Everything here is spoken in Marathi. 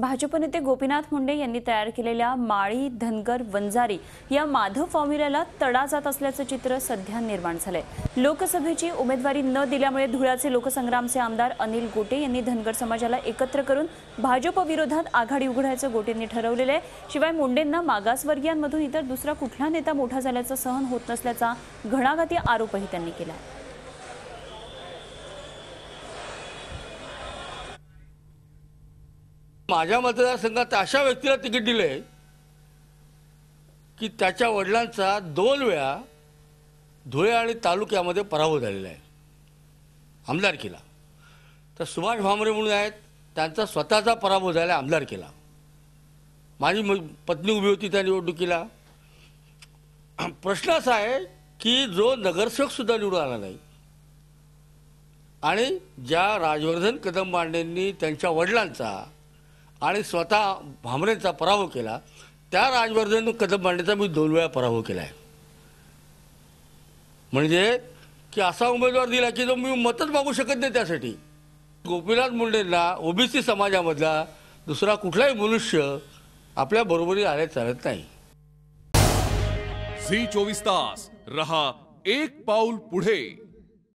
भाजप नेते गोपीनाथ मुंडे यांनी तयार केलेल्या माळी धनगर वंजारी या माधव फॉर्म्युल्याला तडा जात असल्याचं चित्र सध्या निर्माण झालंय लोकसभेची उमेदवारी न दिल्यामुळे धुळ्याचे लोकसंग्रामचे आमदार अनिल गोटे यांनी धनगर समाजाला एकत्र करून भाजप विरोधात आघाडी उघडायचं गोटेंनी ठरवलेलं आहे शिवाय मुंडेंना मागासवर्गीयांमधून इतर दुसरा कुठला नेता मोठा झाल्याचं सहन होत नसल्याचा घणाघाती आरोपही त्यांनी केला आहे माझ्या मतदारसंघात अशा व्यक्तीला तिकीट दिले की त्याच्या वडिलांचा दोन वेळा धुळे आणि तालुक्यामध्ये पराभव झालेला आहे आमदारकीला तर सुभाष भामरे म्हणून आहेत त्यांचा स्वतःचा पराभव झाला आमदार आमदारकीला माझी पत्नी उभी होती त्या निवडणुकीला प्रश्न असा आहे की जो नगरसेवकसुद्धा निवडून आला नाही आणि ज्या राजवर्धन कदम त्यांच्या वडिलांचा आणि स्वतः भामरेंचा पराभव केला त्या राजवर्धन कदम मांडण्याचा मी दोन वेळा पराभव केला आहे म्हणजे की असा उमेदवार दिला की जो मी मतच मागू शकत नाही त्यासाठी गोपीनाथ मुंडेंना ओबीसी समाजामधला दुसरा कुठलाही मनुष्य आपल्या बरोबरी आले चालत नाही झी चोवीस तास रहा एक पाऊल पुढे